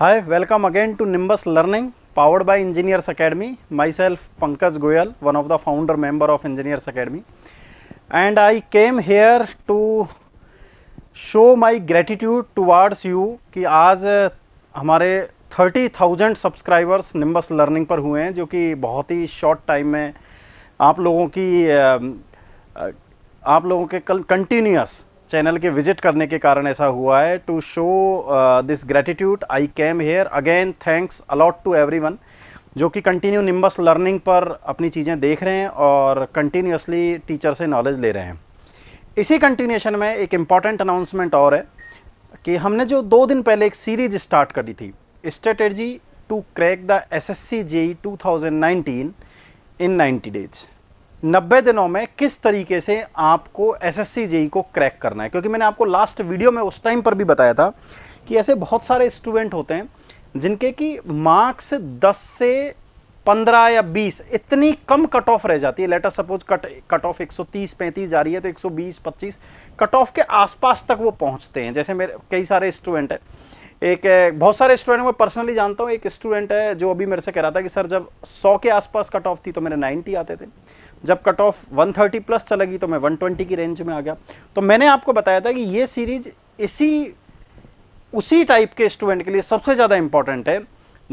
hi welcome again to Nimbus learning powered by engineers academy my self Pankaj Goyal one of the founder member of engineers academy and I came here to show my gratitude towards you कि आज uh, हमारे thirty thousand subscribers Nimbus learning पर हुए हैं जो कि बहुत ही short time में आप लोगों की um, uh, आप लोगों के कंटिन्यूस चैनल के विजिट करने के कारण ऐसा हुआ है to show this gratitude I came here again thanks a lot to everyone जो कि कंटिन्यू निम्बस लर्निंग पर अपनी चीज़ें देख रहे हैं और कंटिन्यूसली टीचर से नॉलेज ले रहे हैं इसी कंटिन्यूशन में एक इम्पॉर्टेंट अनाउंसमेंट और है कि हमने जो दो दिन पहले एक सीरीज स्टार्ट करी थी strategy to crack the S S C J two thousand in ninety days 90 दिनों में किस तरीके से आपको एस एस e को क्रैक करना है क्योंकि मैंने आपको लास्ट वीडियो में उस टाइम पर भी बताया था कि ऐसे बहुत सारे स्टूडेंट होते हैं जिनके कि मार्क्स 10 से 15 या 20 इतनी कम कट ऑफ रह जाती है later suppose cut cut off 130 35 जा रही है तो 120 25 कट ऑफ के आसपास तक वो पहुंचते हैं जैसे मेरे कई सारे स्टूडेंट हैं एक बहुत सारे स्टूडेंट मैं पर्सनली जानता हूँ एक स्टूडेंट है जो अभी मेरे से कह रहा था कि सर जब 100 के आसपास कट ऑफ थी तो मेरे 90 आते थे जब कट ऑफ 130 प्लस चलेगी तो मैं 120 की रेंज में आ गया तो मैंने आपको बताया था कि ये सीरीज इसी उसी टाइप के स्टूडेंट के लिए सबसे ज़्यादा इंपॉर्टेंट है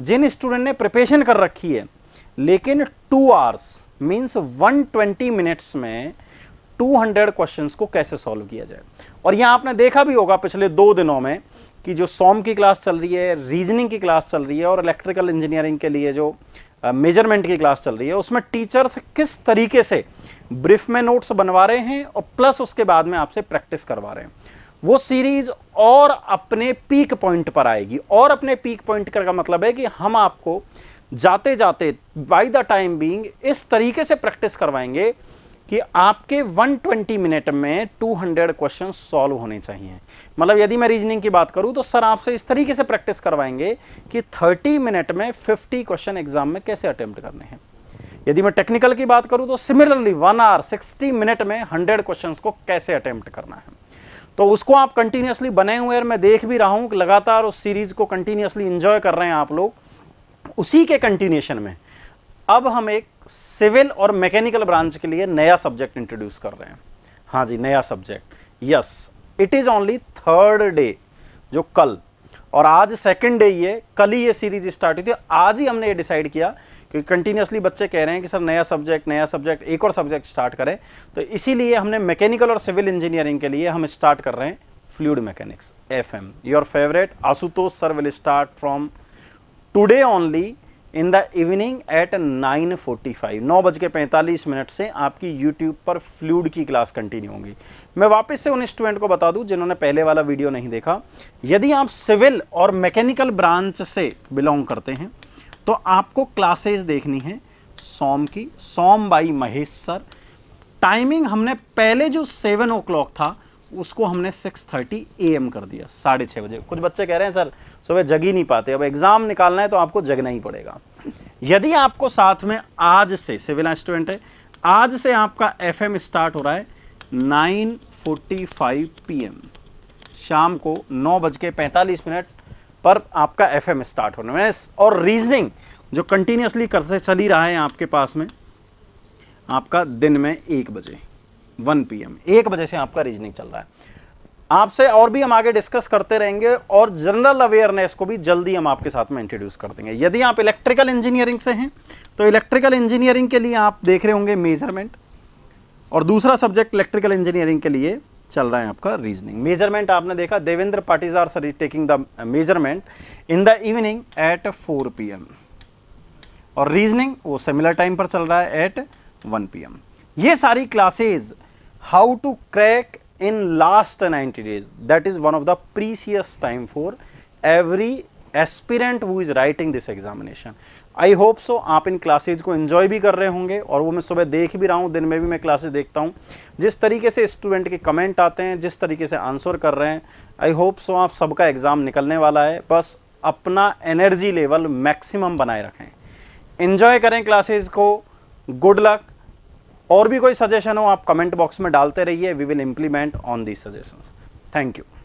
जिन स्टूडेंट ने प्रिपेशन कर रखी है लेकिन two hours means twenty minutes में 200 क्वेश्चंस को कैसे सॉल्व किया जाए और यहां आपने देखा भी होगा पिछले दो दिनों में कि जो सॉम की क्लास चल रही है रीजनिंग की क्लास चल रही है और इलेक्ट्रिकल इंजीनियरिंग के लिए जो मेजरमेंट की क्लास चल रही है उसमें टीचर्स किस तरीके से ब्रीफ में नोट्स बनवा रहे हैं और प्लस उसके बाद में आपसे प्रैक्टिस करवा रहे हैं वो सीरीज और अपने पीक पॉइंट पर आएगी और अपने पीक पॉइंट का मतलब है कि हम आपको जाते जाते बाई द टाइम बींग इस तरीके से प्रैक्टिस करवाएंगे कि आपके 120 मिनट में 200 क्वेश्चन सॉल्व होने चाहिए मतलब यदि मैं रीजनिंग की बात करूं तो सर आपसे इस तरीके से प्रैक्टिस करवाएंगे कि 30 मिनट में 50 क्वेश्चन एग्जाम में कैसे अटैम्प्ट करने हैं यदि मैं टेक्निकल की बात करूं तो सिमिलरली वन आवर 60 मिनट में 100 क्वेश्चन को कैसे अटैम्प्ट करना है तो उसको आप कंटिन्यूसली बने हुए और मैं देख भी रहा हूँ लगातार उस सीरीज को कंटिन्यूसली इंजॉय कर रहे हैं आप लोग उसी के कंटिन्यूशन में अब हम एक सिविल और मैकेनिकल ब्रांच के लिए नया सब्जेक्ट इंट्रोड्यूस कर रहे हैं हाँ जी नया subject yes it is only third day जो कल और आज सेकंड डे ये कल ही ये सीरीज स्टार्ट हुई थी आज ही हमने ये डिसाइड किया क्योंकि कंटिन्यूसली बच्चे कह रहे हैं कि सर नया सब्जेक्ट नया सब्जेक्ट एक और सब्जेक्ट स्टार्ट करें तो इसीलिए हमने मैकेनिकल और सिविल इंजीनियरिंग के लिए हम स्टार्ट कर रहे हैं fluid mechanics F your favourite Ashutosh sir will start from today only in the evening at 9:45 नौ बज के पैंतालीस मिनट से आपकी यूट्यूब पर फ्लूड की क्लास कंटिन्यू होगी मैं वापस से उन स्टूडेंट को बता दूं जिन्होंने पहले वाला वीडियो नहीं देखा यदि आप सिविल और मैकेनिकल ब्रांच से बिलोंग करते हैं तो आपको क्लासेस देखनी है सोम की SOM by Mahesh sir timing हमने पहले जो सेवन ओ क्लॉक था उसको हमने 6:30 एम कर दिया साढ़े छः बजे कुछ बच्चे कह रहे हैं सर सुबह जग ही नहीं पाते अब एग्ज़ाम निकालना है तो आपको जगना ही पड़ेगा यदि आपको साथ में आज से सिविल स्टूडेंट है आज से आपका एम स्टार्ट हो रहा है 9:45 एम शाम को नौ बज के पैंतालीस मिनट पर आपका एम स्टार्ट होने में और रीजनिंग जो कंटिन्यूसली कर चल ही रहा है आपके पास में आपका दिन में एक बजे वन पी एम एक बजे से आपका रीजनिंग चल रहा है आपसे और भी हम आगे डिस्कस करते रहेंगे और जनरल अवेयरनेस को भी जल्दी हम आपके साथ में इंट्रोड्यूस कर देंगे यदि आप इलेक्ट्रिकल इंजीनियरिंग से हैं तो इलेक्ट्रिकल इंजीनियरिंग के लिए आप देख रहे होंगे मेजरमेंट और दूसरा सब्जेक्ट इलेक्ट्रिकल इंजीनियरिंग के लिए चल रहा है आपका रीजनिंग मेजरमेंट आपने देखा Devendra Patidar sir taking the measurement in the evening at P M और रीजनिंग वो सिमिलर टाइम पर चल रहा है एट पी एम ये सारी classes how to crack in last 90 days that is one of the precious time for every aspirant who is writing this examination I hope so आप इन classes को enjoy भी कर रहे होंगे और वो मैं सुबह देख भी रहा हूँ दिन में भी मैं क्लासेज देखता हूँ जिस तरीके से स्टूडेंट के कमेंट आते हैं जिस तरीके से आंसर कर रहे हैं आई होप सो आप सबका एग्ज़ाम निकलने वाला है बस अपना एनर्जी लेवल मैक्सिमम बनाए रखें इन्जॉय करें क्लासेज को गुड लक और भी कोई सजेशन हो आप कमेंट बॉक्स में डालते रहिए we will implement on these suggestions thank you